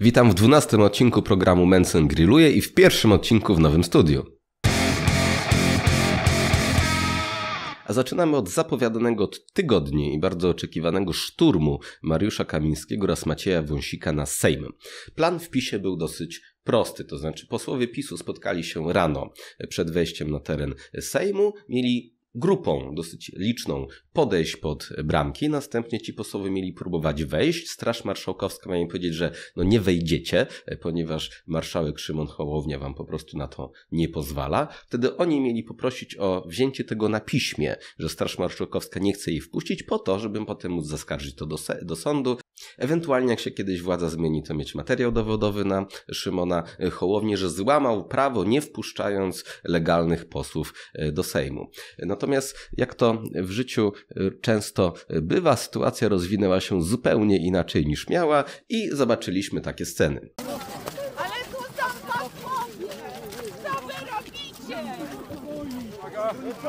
Witam w dwunastym odcinku programu Mensen Grilluje i w pierwszym odcinku w nowym studiu. A zaczynamy od zapowiadanego od tygodni i bardzo oczekiwanego szturmu Mariusza Kamińskiego oraz Macieja Wąsika na Sejm. Plan w PiSie był dosyć prosty, to znaczy posłowie PiSu spotkali się rano przed wejściem na teren Sejmu, mieli grupą dosyć liczną podejść pod bramki, następnie ci posłowie mieli próbować wejść. Straż Marszałkowska miała im powiedzieć, że no nie wejdziecie, e, ponieważ marszałek Szymon Hołownia wam po prostu na to nie pozwala. Wtedy oni mieli poprosić o wzięcie tego na piśmie, że Straż Marszałkowska nie chce jej wpuścić po to, żeby potem móc zaskarżyć to do, do sądu Ewentualnie jak się kiedyś władza zmieni, to mieć materiał dowodowy na Szymona Hołownię, że złamał prawo nie wpuszczając legalnych posłów e, do Sejmu. Natomiast jak to w życiu e, często bywa, sytuacja rozwinęła się zupełnie inaczej niż miała i zobaczyliśmy takie sceny. Co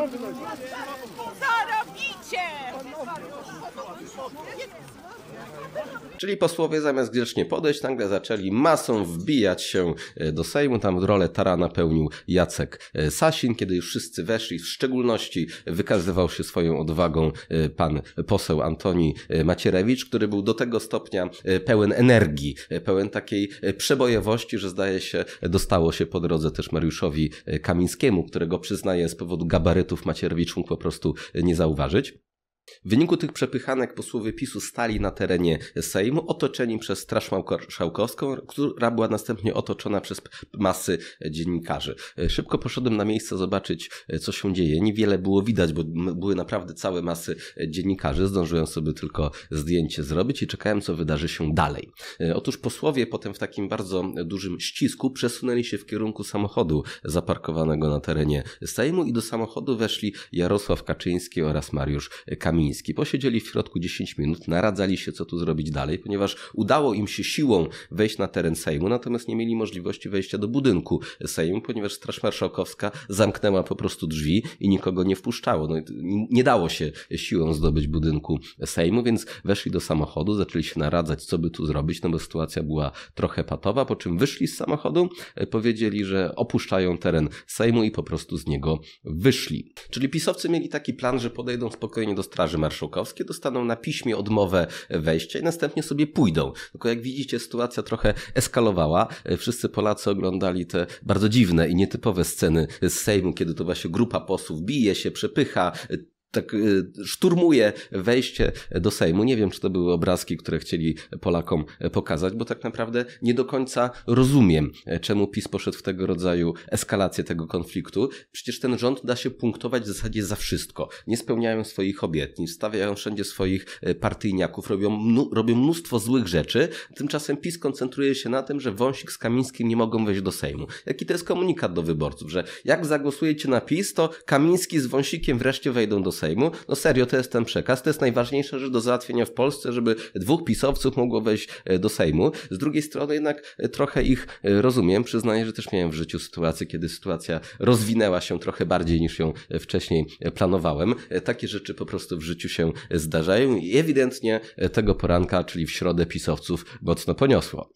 robicie? Czyli posłowie zamiast grzecznie podejść, nagle zaczęli masą wbijać się e, do Sejmu. Tam rolę tarana pełnił Jacek e, Sasin. Kiedy już wszyscy weszli, w szczególności wykazywał się swoją odwagą e, pan poseł Antoni Macierewicz, który był do tego stopnia pełen energii, pełen takiej przebojowości, że zdaje się dostało się po drodze też Mariuszowi Kamińskiemu, którego przyznaje z powodu gabarytów Macierewicz mógł po prostu nie zauważyć. W wyniku tych przepychanek posłowie PiSu stali na terenie Sejmu, otoczeni przez Straż Marszałkowską, która była następnie otoczona przez masy dziennikarzy. Szybko poszedłem na miejsce zobaczyć, co się dzieje. Niewiele było widać, bo były naprawdę całe masy dziennikarzy. Zdążyłem sobie tylko zdjęcie zrobić i czekałem, co wydarzy się dalej. E, otóż posłowie potem w takim bardzo dużym ścisku przesunęli się w kierunku samochodu zaparkowanego na terenie Sejmu i do samochodu weszli Jarosław Kaczyński oraz Mariusz Kamiński. Kamiński. Posiedzieli w środku 10 minut, naradzali się, co tu zrobić dalej, ponieważ udało im się siłą wejść na teren Sejmu, natomiast nie mieli możliwości wejścia do budynku Sejmu, ponieważ Straż Marszałkowska zamknęła po prostu drzwi i nikogo nie wpuszczało. No, nie dało się siłą zdobyć budynku Sejmu, więc weszli do samochodu, zaczęli się naradzać, co by tu zrobić, no bo sytuacja była trochę patowa, po czym wyszli z samochodu, powiedzieli, że opuszczają teren Sejmu i po prostu z niego wyszli. Czyli pisowcy mieli taki plan, że podejdą spokojnie do Straży twarzy marszałkowskie dostaną na piśmie odmowę wejścia i następnie sobie pójdą. Tylko jak widzicie, sytuacja trochę eskalowała. E, wszyscy Polacy oglądali te bardzo dziwne i nietypowe sceny z Sejmu, kiedy to właśnie grupa posłów bije się, przepycha, e, tak y, szturmuje wejście do Sejmu. Nie wiem, czy to były obrazki, które chcieli Polakom pokazać, bo tak naprawdę nie do końca rozumiem, czemu PiS poszedł w tego rodzaju eskalację tego konfliktu. Przecież ten rząd da się punktować w zasadzie za wszystko. Nie spełniają swoich obietnic, stawiają wszędzie swoich y, partyjniaków, robią, robią mnóstwo złych rzeczy. Tymczasem PiS koncentruje się na tym, że Wąsik z Kamińskim nie mogą wejść do Sejmu. Jaki to jest komunikat do wyborców, że jak zagłosujecie na PiS, to Kamiński z Wąsikiem wreszcie wejdą do Sejmu. Sejmu. No serio, to jest ten przekaz. To jest najważniejsza rzecz do załatwienia w Polsce, żeby dwóch pisowców mogło wejść e, do Sejmu. Z drugiej strony jednak e, trochę ich e, rozumiem. Przyznaję, że też miałem w życiu sytuację, kiedy sytuacja rozwinęła się trochę bardziej niż ją wcześniej planowałem. Takie rzeczy po prostu w życiu się zdarzają i ewidentnie tego poranka, czyli w środę pisowców mocno poniosło.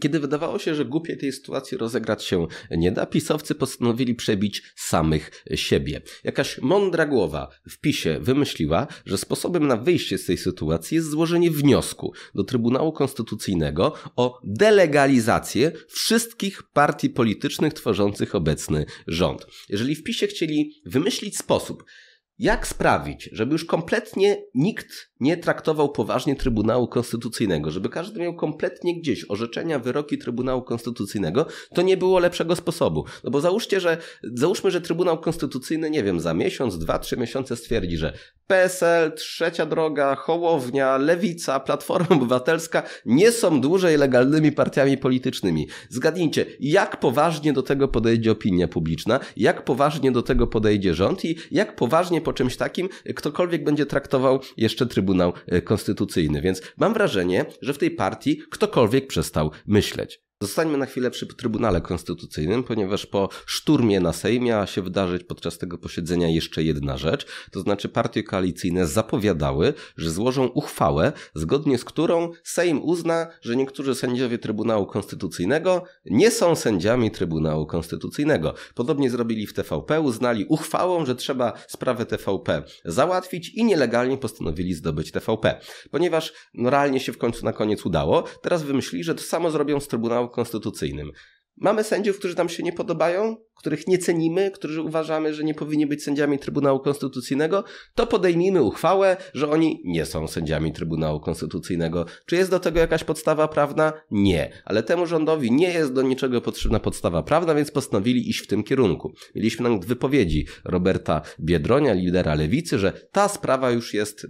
Kiedy wydawało się, że głupiej tej sytuacji rozegrać się nie da, pisowcy postanowili przebić samych siebie. Jakaś mądra głowa w PiSie wymyśliła, że sposobem na wyjście z tej sytuacji jest złożenie wniosku do Trybunału Konstytucyjnego o delegalizację wszystkich partii politycznych tworzących obecny rząd. Jeżeli w PiSie chcieli wymyślić sposób, jak sprawić, żeby już kompletnie nikt nie traktował poważnie Trybunału Konstytucyjnego, żeby każdy miał kompletnie gdzieś orzeczenia, wyroki Trybunału Konstytucyjnego, to nie było lepszego sposobu. No bo załóżcie, że, załóżmy, że Trybunał Konstytucyjny, nie wiem, za miesiąc, dwa, trzy miesiące stwierdzi, że PSL, Trzecia Droga, Hołownia, Lewica, Platforma Obywatelska nie są dłużej legalnymi partiami politycznymi. Zgadnijcie, jak poważnie do tego podejdzie opinia publiczna, jak poważnie do tego podejdzie rząd i jak poważnie po czymś takim ktokolwiek będzie traktował jeszcze Trybunał Konstytucyjny. Więc mam wrażenie, że w tej partii ktokolwiek przestał myśleć. Zostańmy na chwilę przy Trybunale Konstytucyjnym, ponieważ po szturmie na Sejm miała się wydarzyć podczas tego posiedzenia jeszcze jedna rzecz, to znaczy partie koalicyjne zapowiadały, że złożą uchwałę, zgodnie z którą Sejm uzna, że niektórzy sędziowie Trybunału Konstytucyjnego nie są sędziami Trybunału Konstytucyjnego. Podobnie zrobili w TVP, uznali uchwałą, że trzeba sprawę TVP załatwić i nielegalnie postanowili zdobyć TVP. Ponieważ no, realnie się w końcu na koniec udało, teraz wymyśli, że to samo zrobią z Trybunału Konstytucyjnym. Mamy sędziów, którzy nam się nie podobają, których nie cenimy, którzy uważamy, że nie powinni być sędziami Trybunału Konstytucyjnego, to podejmijmy uchwałę, że oni nie są sędziami Trybunału Konstytucyjnego. Czy jest do tego jakaś podstawa prawna? Nie. Ale temu rządowi nie jest do niczego potrzebna podstawa prawna, więc postanowili iść w tym kierunku. Mieliśmy nawet wypowiedzi Roberta Biedronia, lidera lewicy, że ta sprawa już jest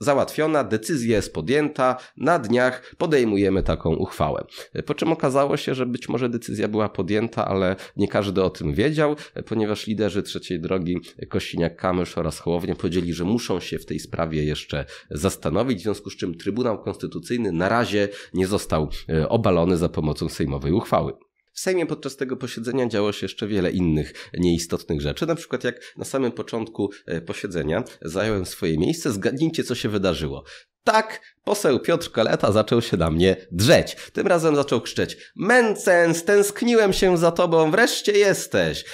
załatwiona, decyzja jest podjęta, na dniach podejmujemy taką uchwałę. Po czym okazało się, że być może decyzja była podjęta, ale nie każdy o tym wiedział, ponieważ liderzy trzeciej drogi Kosiniak-Kamysz oraz Hołownia podzieli, że muszą się w tej sprawie jeszcze zastanowić, w związku z czym Trybunał Konstytucyjny na razie nie został e, obalony za pomocą sejmowej uchwały. W Sejmie podczas tego posiedzenia działo się jeszcze wiele innych nieistotnych rzeczy. Na przykład jak na samym początku e, posiedzenia zająłem swoje miejsce, zgadnijcie co się wydarzyło. Tak, Poseł Piotr Kaleta zaczął się na mnie drzeć. Tym razem zaczął krzyczeć: Mencens, tęskniłem się za tobą, wreszcie jesteś!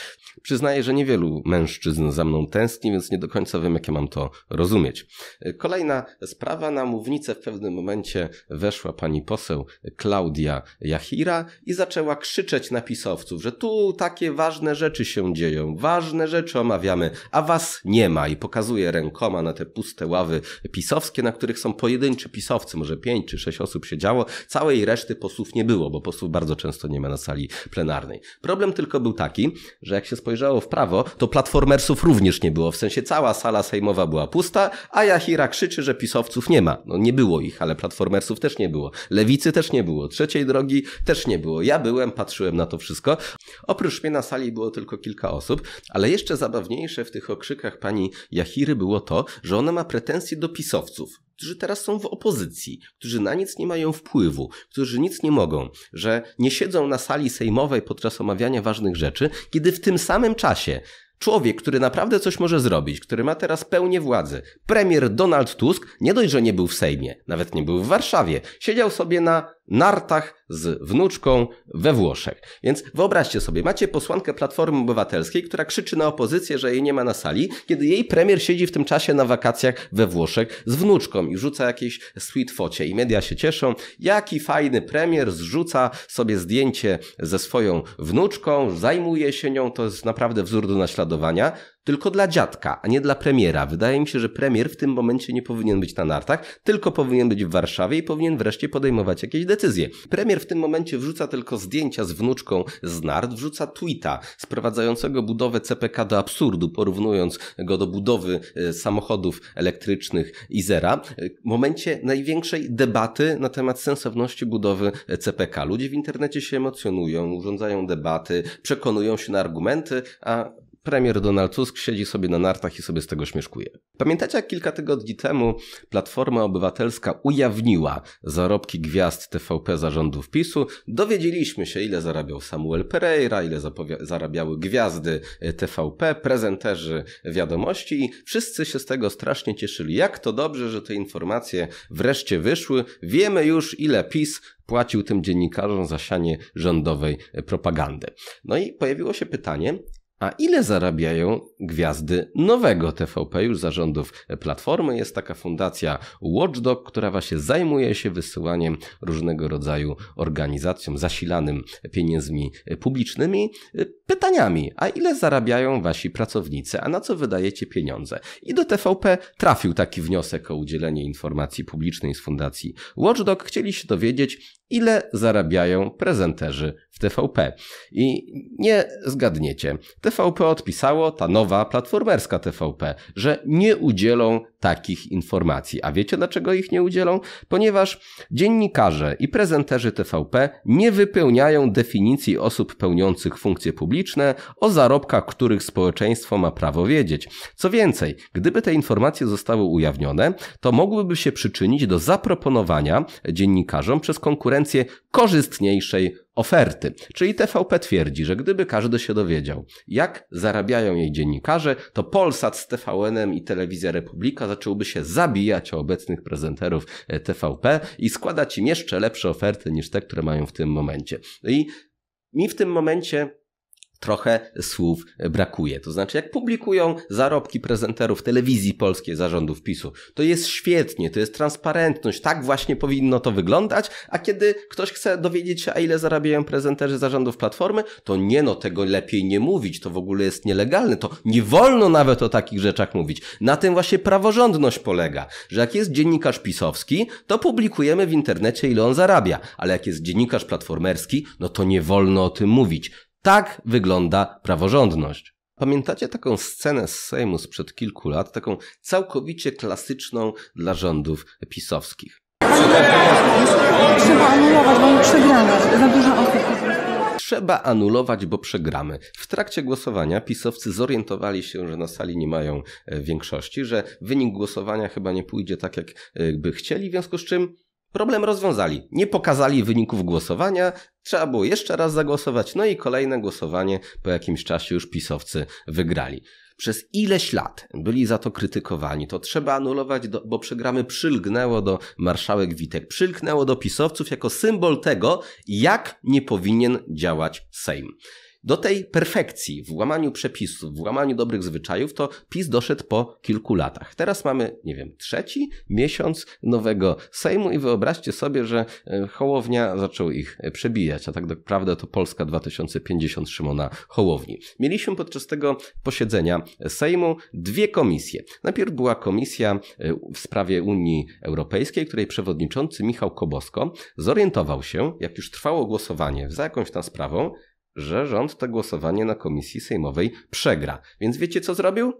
Przyznaję, że niewielu mężczyzn za mną tęskni, więc nie do końca wiem, jakie mam to rozumieć. Kolejna sprawa. Na mównicę w pewnym momencie weszła pani poseł Klaudia Jachira i zaczęła krzyczeć na pisowców, że tu takie ważne rzeczy się dzieją, ważne rzeczy omawiamy, a was nie ma i pokazuje rękoma na te puste ławy pisowskie, na których są pojedyncze pisowcy, może pięć czy sześć osób siedziało, całej reszty posłów nie było, bo posłów bardzo często nie ma na sali plenarnej. Problem tylko był taki, że jak się spojrzało w prawo, to platformersów również nie było, w sensie cała sala sejmowa była pusta, a Jahira krzyczy, że pisowców nie ma. No nie było ich, ale platformersów też nie było. Lewicy też nie było, trzeciej drogi też nie było. Ja byłem, patrzyłem na to wszystko. Oprócz mnie na sali było tylko kilka osób, ale jeszcze zabawniejsze w tych okrzykach pani Jahiry było to, że ona ma pretensje do pisowców którzy teraz są w opozycji, którzy na nic nie mają wpływu, którzy nic nie mogą, że nie siedzą na sali sejmowej podczas omawiania ważnych rzeczy, kiedy w tym samym czasie Człowiek, który naprawdę coś może zrobić, który ma teraz pełnię władzy, premier Donald Tusk, nie dość, że nie był w Sejmie, nawet nie był w Warszawie, siedział sobie na nartach z wnuczką we Włoszech. Więc wyobraźcie sobie, macie posłankę Platformy Obywatelskiej, która krzyczy na opozycję, że jej nie ma na sali, kiedy jej premier siedzi w tym czasie na wakacjach we Włoszech z wnuczką i rzuca jakieś sweet focie i media się cieszą, jaki fajny premier zrzuca sobie zdjęcie ze swoją wnuczką, zajmuje się nią, to jest naprawdę wzór do naśladowania tylko dla dziadka, a nie dla premiera. Wydaje mi się, że premier w tym momencie nie powinien być na nartach, tylko powinien być w Warszawie i powinien wreszcie podejmować jakieś decyzje. Premier w tym momencie wrzuca tylko zdjęcia z wnuczką z nart, wrzuca tweeta sprowadzającego budowę CPK do absurdu, porównując go do budowy e, samochodów elektrycznych i zera. E, w momencie największej debaty na temat sensowności budowy e, CPK. Ludzie w internecie się emocjonują, urządzają debaty, przekonują się na argumenty, a premier Donald Tusk siedzi sobie na nartach i sobie z tego śmieszkuje. Pamiętacie, jak kilka tygodni temu Platforma Obywatelska ujawniła zarobki gwiazd TVP zarządów PiSu? Dowiedzieliśmy się, ile zarabiał Samuel Pereira, ile zarabiały gwiazdy e, TVP, prezenterzy wiadomości i wszyscy się z tego strasznie cieszyli. Jak to dobrze, że te informacje wreszcie wyszły. Wiemy już, ile PiS płacił tym dziennikarzom za sianie rządowej e, propagandy. No i pojawiło się pytanie, a ile zarabiają gwiazdy nowego TVP? Już zarządów Platformy jest taka fundacja Watchdog, która właśnie zajmuje się wysyłaniem różnego rodzaju organizacjom zasilanym pieniędzmi publicznymi pytaniami. A ile zarabiają wasi pracownicy? A na co wydajecie pieniądze? I do TVP trafił taki wniosek o udzielenie informacji publicznej z fundacji Watchdog. Chcieli się dowiedzieć, ile zarabiają prezenterzy w TVP. I nie zgadniecie. TVP odpisało, ta nowa platformerska TVP, że nie udzielą takich informacji. A wiecie dlaczego ich nie udzielą? Ponieważ dziennikarze i prezenterzy TVP nie wypełniają definicji osób pełniących funkcje publiczne o zarobkach, których społeczeństwo ma prawo wiedzieć. Co więcej, gdyby te informacje zostały ujawnione, to mogłyby się przyczynić do zaproponowania dziennikarzom przez konkurencję korzystniejszej oferty. Czyli TVP twierdzi, że gdyby każdy się dowiedział, jak zarabiają jej dziennikarze, to Polsat z TVN-em i Telewizja Republika zacząłby się zabijać o obecnych prezenterów e, TVP i składać im jeszcze lepsze oferty niż te, które mają w tym momencie. I mi w tym momencie trochę słów brakuje. To znaczy, jak publikują zarobki prezenterów telewizji polskiej zarządów PiSu, to jest świetnie, to jest transparentność, tak właśnie powinno to wyglądać, a kiedy ktoś chce dowiedzieć się, a ile zarabiają prezenterzy zarządów Platformy, to nie no, tego lepiej nie mówić, to w ogóle jest nielegalne, to nie wolno nawet o takich rzeczach mówić. Na tym właśnie praworządność polega, że jak jest dziennikarz pisowski, to publikujemy w internecie, ile on zarabia, ale jak jest dziennikarz platformerski, no to nie wolno o tym mówić. Tak wygląda praworządność. Pamiętacie taką scenę z Sejmu sprzed kilku lat, taką całkowicie klasyczną dla rządów pisowskich? Trzeba anulować, bo przegramy. Za dużo osób trzeba anulować, bo przegramy. W trakcie głosowania pisowcy zorientowali się, że na sali nie mają e, większości, że wynik głosowania chyba nie pójdzie tak, jak e, by chcieli, w związku z czym problem rozwiązali. Nie pokazali wyników głosowania, Trzeba było jeszcze raz zagłosować, no i kolejne głosowanie po jakimś czasie już pisowcy wygrali. Przez ileś lat byli za to krytykowani, to trzeba anulować, do, bo przegramy przylgnęło do marszałek Witek, przylgnęło do pisowców jako symbol tego, jak nie powinien działać Sejm do tej perfekcji w łamaniu przepisów, w łamaniu dobrych zwyczajów, to PiS doszedł po kilku latach. Teraz mamy, nie wiem, trzeci miesiąc nowego Sejmu i wyobraźcie sobie, że e, Hołownia zaczął ich e, przebijać, a tak naprawdę to Polska 2050 Szymona Hołowni. Mieliśmy podczas tego posiedzenia Sejmu dwie komisje. Najpierw była komisja e, w sprawie Unii Europejskiej, której przewodniczący Michał Kobosko zorientował się, jak już trwało głosowanie za jakąś tam sprawą, że rząd to głosowanie na komisji sejmowej przegra. Więc wiecie co zrobił?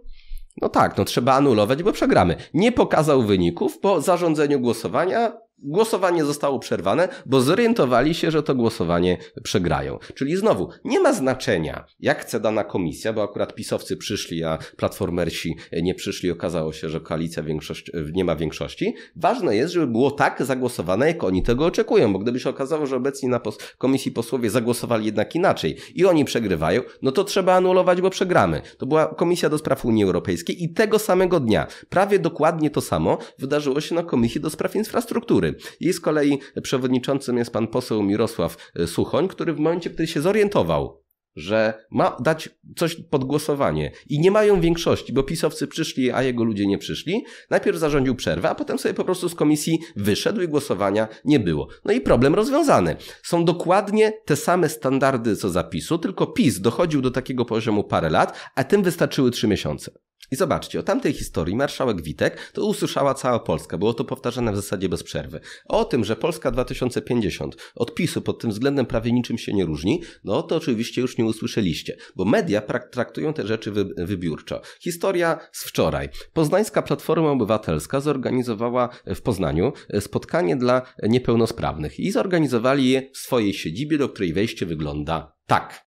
No tak, no trzeba anulować, bo przegramy. Nie pokazał wyników po zarządzeniu głosowania Głosowanie zostało przerwane, bo zorientowali się, że to głosowanie przegrają. Czyli znowu, nie ma znaczenia, jak chce dana komisja, bo akurat pisowcy przyszli, a platformersi nie przyszli. Okazało się, że koalicja większość, nie ma większości. Ważne jest, żeby było tak zagłosowane, jak oni tego oczekują, bo gdyby się okazało, że obecni na pos komisji posłowie zagłosowali jednak inaczej i oni przegrywają, no to trzeba anulować, bo przegramy. To była Komisja do Spraw Unii Europejskiej i tego samego dnia, prawie dokładnie to samo, wydarzyło się na Komisji do Spraw Infrastruktury i z kolei przewodniczącym jest pan poseł Mirosław e, Suchoń, który w momencie, kiedy się zorientował, że ma dać coś pod głosowanie i nie mają większości, bo pisowcy przyszli, a jego ludzie nie przyszli. Najpierw zarządził przerwę, a potem sobie po prostu z komisji wyszedł i głosowania nie było. No i problem rozwiązany. Są dokładnie te same standardy co zapisu, tylko PiS dochodził do takiego poziomu parę lat, a tym wystarczyły trzy miesiące. I zobaczcie, o tamtej historii marszałek Witek to usłyszała cała Polska, było to powtarzane w zasadzie bez przerwy. O tym, że Polska 2050 od PiSu pod tym względem prawie niczym się nie różni, no to oczywiście już nie usłyszeliście, bo media traktują te rzeczy wy wybiórczo. Historia z wczoraj. Poznańska Platforma Obywatelska zorganizowała w Poznaniu e, spotkanie dla niepełnosprawnych i zorganizowali je w swojej siedzibie, do której wejście wygląda tak.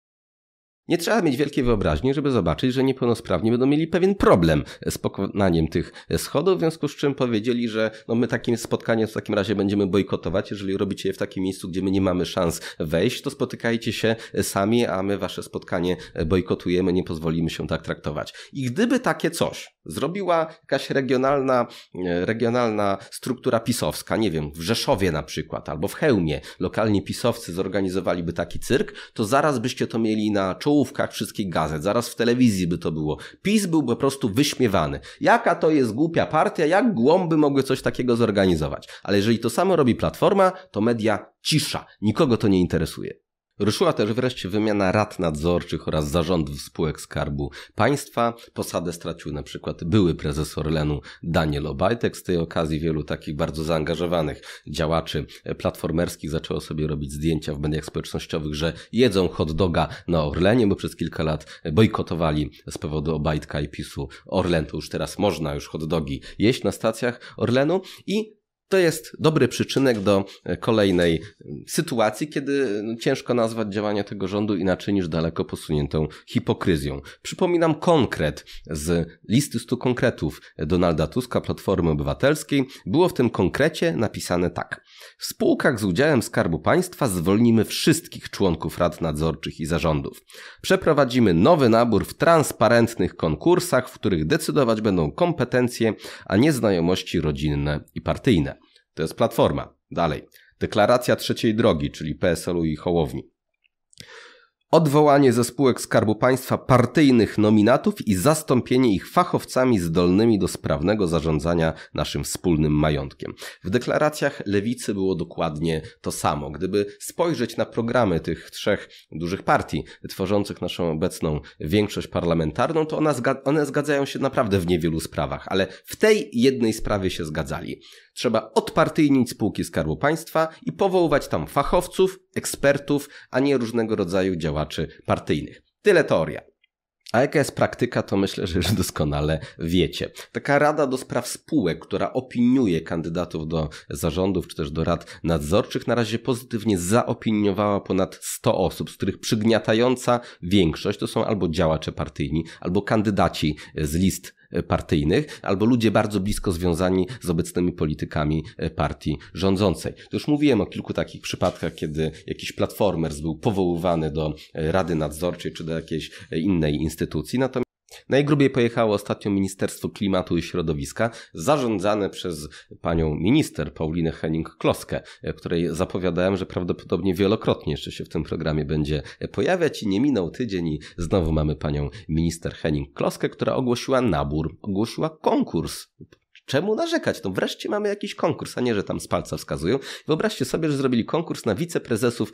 Nie trzeba mieć wielkiej wyobraźni, żeby zobaczyć, że niepełnosprawni będą mieli pewien problem z pokonaniem tych schodów, w związku z czym powiedzieli, że no my takim spotkaniem w takim razie będziemy bojkotować. Jeżeli robicie je w takim miejscu, gdzie my nie mamy szans wejść, to spotykajcie się sami, a my wasze spotkanie bojkotujemy, nie pozwolimy się tak traktować. I gdyby takie coś Zrobiła jakaś regionalna, e, regionalna struktura pisowska, nie wiem, w Rzeszowie na przykład, albo w Chełmie. Lokalni pisowcy zorganizowaliby taki cyrk, to zaraz byście to mieli na czołówkach wszystkich gazet, zaraz w telewizji by to było. PiS był po prostu wyśmiewany. Jaka to jest głupia partia, jak głąby mogły coś takiego zorganizować. Ale jeżeli to samo robi Platforma, to media cisza. Nikogo to nie interesuje. Ruszyła też wreszcie wymiana rad nadzorczych oraz zarządów spółek Skarbu Państwa. Posadę stracił na przykład były prezes Orlenu Daniel Obajtek. Z tej okazji wielu takich bardzo zaangażowanych działaczy platformerskich zaczęło sobie robić zdjęcia w mediach społecznościowych, że jedzą hot doga na Orlenie, bo przez kilka lat bojkotowali z powodu Obajtka i PiSu Orlen. To już teraz można już hot dogi jeść na stacjach Orlenu i to jest dobry przyczynek do e, kolejnej e, sytuacji, kiedy no, ciężko nazwać działania tego rządu inaczej niż daleko posuniętą hipokryzją. Przypominam konkret z listy 100 konkretów Donalda Tuska, Platformy Obywatelskiej. Było w tym konkrecie napisane tak. W spółkach z udziałem Skarbu Państwa zwolnimy wszystkich członków rad nadzorczych i zarządów. Przeprowadzimy nowy nabór w transparentnych konkursach, w których decydować będą kompetencje, a nie znajomości rodzinne i partyjne. To jest platforma. Dalej. Deklaracja trzeciej drogi, czyli PSL-u i Hołowni odwołanie ze spółek Skarbu Państwa partyjnych nominatów i zastąpienie ich fachowcami zdolnymi do sprawnego zarządzania naszym wspólnym majątkiem. W deklaracjach lewicy było dokładnie to samo. Gdyby spojrzeć na programy tych trzech dużych partii tworzących naszą obecną większość parlamentarną, to one, zgadzają się naprawdę w niewielu sprawach, ale w tej jednej sprawie się zgadzali. Trzeba odpartyjnić spółki Skarbu Państwa i powoływać tam fachowców, ekspertów, a nie różnego rodzaju działaczy partyjnych. Tyle teoria. A jaka jest praktyka, to myślę, że już doskonale wiecie. Taka rada do spraw spółek, która opiniuje kandydatów do zarządów czy też do rad nadzorczych, na razie pozytywnie zaopiniowała ponad 100 osób, z których przygniatająca większość to są albo działacze partyjni, albo kandydaci z list partyjnych, albo ludzie bardzo blisko związani z obecnymi politykami e, partii rządzącej. To już mówiłem o kilku takich przypadkach, kiedy jakiś platformers był powoływany do e, Rady Nadzorczej czy do jakiejś e, innej instytucji, natomiast Najgrubiej pojechało ostatnio Ministerstwo Klimatu i Środowiska, zarządzane przez panią minister Paulinę Henning-Kloskę, e, której zapowiadałem, że prawdopodobnie wielokrotnie jeszcze się w tym programie będzie pojawiać i nie minął tydzień i znowu mamy panią minister Henning-Kloskę, która ogłosiła nabór, ogłosiła konkurs czemu narzekać? No wreszcie mamy jakiś konkurs, a nie, że tam z palca wskazują. Wyobraźcie sobie, że zrobili konkurs na wiceprezesów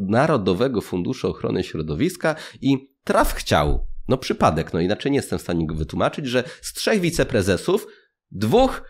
Narodowego Funduszu Ochrony Środowiska i traf chciał no przypadek, no inaczej nie jestem w stanie go wytłumaczyć, że z trzech wiceprezesów, dwóch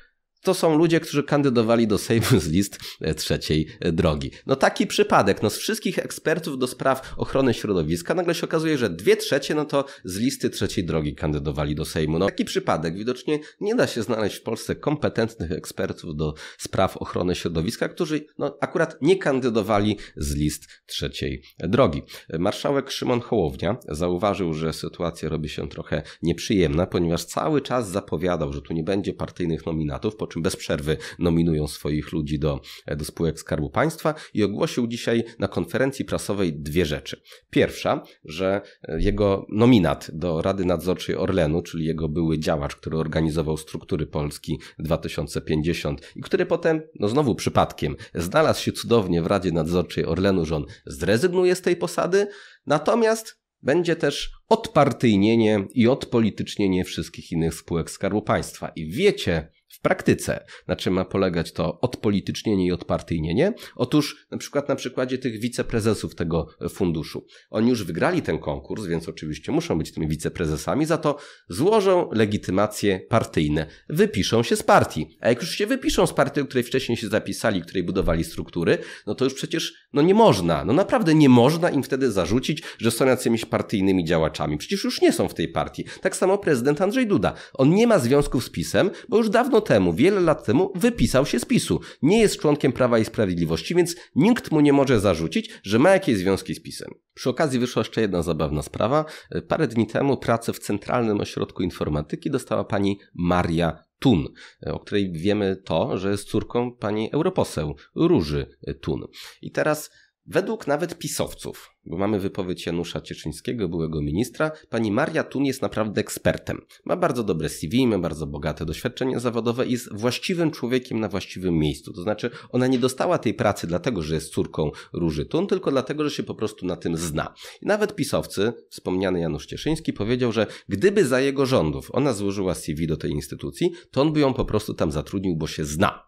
to są ludzie, którzy kandydowali do Sejmu z list e, trzeciej e, drogi. No taki przypadek, no z wszystkich ekspertów do spraw ochrony środowiska nagle się okazuje, że dwie trzecie no to z listy trzeciej drogi kandydowali do Sejmu. No taki przypadek, widocznie nie da się znaleźć w Polsce kompetentnych ekspertów do spraw ochrony środowiska, którzy no akurat nie kandydowali z list trzeciej e, drogi. Marszałek Szymon Hołownia zauważył, że sytuacja robi się trochę nieprzyjemna, ponieważ cały czas zapowiadał, że tu nie będzie partyjnych nominatów, Wyborczym bez przerwy nominują swoich ludzi do, do spółek Skarbu Państwa i ogłosił dzisiaj na konferencji prasowej dwie rzeczy. Pierwsza, że e, jego nominat do Rady Nadzorczej Orlenu, czyli jego były działacz, który organizował struktury Polski 2050 i który potem, no znowu przypadkiem, znalazł się cudownie w Radzie Nadzorczej Orlenu, że on zrezygnuje z tej posady, natomiast będzie też odpartyjnienie i odpolitycznienie wszystkich innych spółek Skarbu Państwa. I wiecie, praktyce. Na czym ma polegać to odpolitycznienie i odpartyjnienie? Otóż na przykład na przykładzie tych wiceprezesów tego funduszu. Oni już wygrali ten konkurs, więc oczywiście muszą być tymi wiceprezesami, za to złożą legitymacje partyjne, wypiszą się z partii. A jak już się wypiszą z partii, której wcześniej się zapisali, której budowali struktury, no to już przecież no nie można, no naprawdę nie można im wtedy zarzucić, że są jakimiś partyjnymi działaczami. Przecież już nie są w tej partii. Tak samo prezydent Andrzej Duda. On nie ma związków z PiSem, bo już dawno temu temu, wiele lat temu, wypisał się z PiSu. Nie jest członkiem Prawa i Sprawiedliwości, więc nikt mu nie może zarzucić, że ma jakieś związki z PiSem. Przy okazji wyszła jeszcze jedna zabawna sprawa. Parę dni temu pracę w Centralnym Ośrodku Informatyki dostała pani Maria Tun, o której wiemy to, że jest córką pani europoseł Róży Tun. I teraz Według nawet pisowców, bo mamy wypowiedź Janusza Cieszyńskiego, byłego ministra, pani Maria Tun jest naprawdę ekspertem. Ma bardzo dobre CV, ma bardzo bogate doświadczenie zawodowe i jest właściwym człowiekiem na właściwym miejscu. To znaczy, ona nie dostała tej pracy dlatego, że jest córką Róży Tun, tylko dlatego, że się po prostu na tym zna. I nawet pisowcy, wspomniany Janusz Cieszyński, powiedział, że gdyby za jego rządów ona złożyła CV do tej instytucji, to on by ją po prostu tam zatrudnił, bo się zna.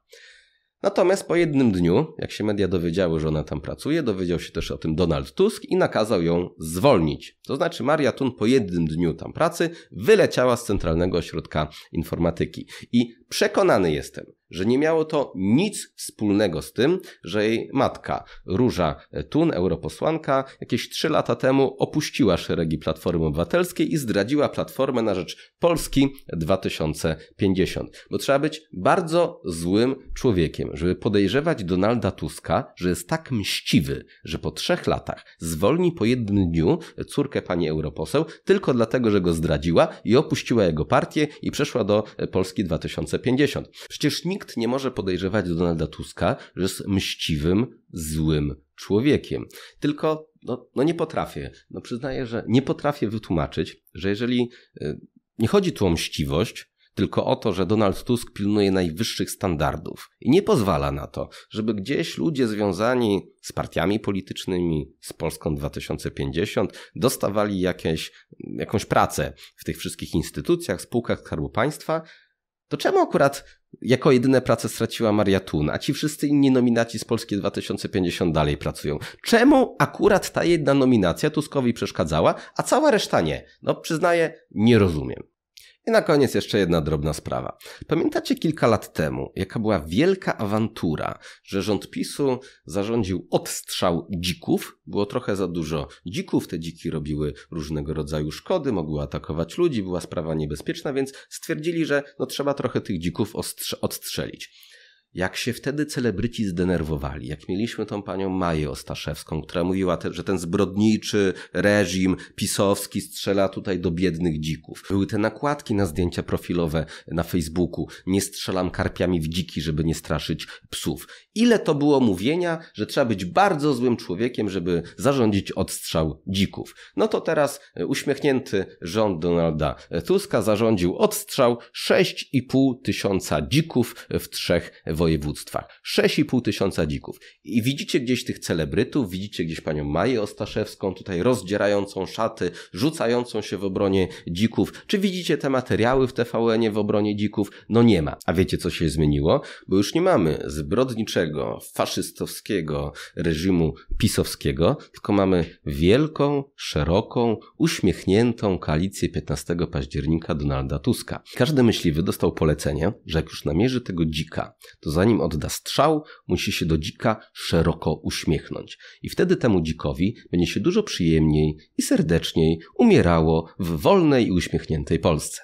Natomiast po jednym dniu, jak się media dowiedziały, że ona tam pracuje, dowiedział się też o tym Donald Tusk i nakazał ją zwolnić. To znaczy Maria Tun po jednym dniu tam pracy wyleciała z Centralnego Ośrodka Informatyki. I przekonany jestem, że nie miało to nic wspólnego z tym, że jej matka, Róża Tun, europosłanka, jakieś trzy lata temu opuściła szeregi Platformy Obywatelskiej i zdradziła Platformę na rzecz Polski 2050. Bo trzeba być bardzo złym człowiekiem, żeby podejrzewać Donalda Tuska, że jest tak mściwy, że po trzech latach zwolni po jednym dniu córkę pani europoseł tylko dlatego, że go zdradziła i opuściła jego partię i przeszła do Polski 2050. Przecież nikt nikt nie może podejrzewać Donalda Tuska, że jest mściwym, złym człowiekiem. Tylko no, no nie potrafię. No przyznaję, że nie potrafię wytłumaczyć, że jeżeli y, nie chodzi tu o mściwość, tylko o to, że Donald Tusk pilnuje najwyższych standardów i nie pozwala na to, żeby gdzieś ludzie związani z partiami politycznymi, z Polską 2050 dostawali jakieś, jakąś pracę w tych wszystkich instytucjach, spółkach Skarbu Państwa, to czemu akurat jako jedyne pracę straciła Maria Tun, a ci wszyscy inni nominaci z Polski 2050 dalej pracują? Czemu akurat ta jedna nominacja Tuskowi przeszkadzała, a cała reszta nie? No przyznaję, nie rozumiem. I na koniec jeszcze jedna drobna sprawa. Pamiętacie kilka lat temu, jaka była wielka awantura, że rząd PiSu zarządził odstrzał dzików? Było trochę za dużo dzików, te dziki robiły różnego rodzaju szkody, mogły atakować ludzi, była sprawa niebezpieczna, więc stwierdzili, że no trzeba trochę tych dzików odstrzelić jak się wtedy celebryci zdenerwowali, jak mieliśmy tą panią Maję Ostaszewską, która mówiła, te, że ten zbrodniczy reżim pisowski strzela tutaj do biednych dzików. Były te nakładki na zdjęcia profilowe na Facebooku, nie strzelam karpiami w dziki, żeby nie straszyć psów. Ile to było mówienia, że trzeba być bardzo złym człowiekiem, żeby zarządzić odstrzał dzików. No to teraz e, uśmiechnięty rząd Donalda e, Tuska zarządził odstrzał 6,5 tysiąca dzików w trzech wodach województwach. 6,5 tysiąca dzików. I widzicie gdzieś tych celebrytów, widzicie gdzieś panią Maję Ostaszewską, tutaj rozdzierającą szaty, rzucającą się w obronie dzików. Czy widzicie te materiały w TVN-ie w obronie dzików? No nie ma. A wiecie co się zmieniło? Bo już nie mamy zbrodniczego, faszystowskiego reżimu pisowskiego, tylko mamy wielką, szeroką, uśmiechniętą koalicję 15 października Donalda Tuska. Każdy myśliwy dostał polecenie, że jak już namierzy tego dzika, to zanim odda strzał, musi się do dzika szeroko uśmiechnąć. I wtedy temu dzikowi będzie się dużo przyjemniej i serdeczniej umierało w wolnej i uśmiechniętej Polsce.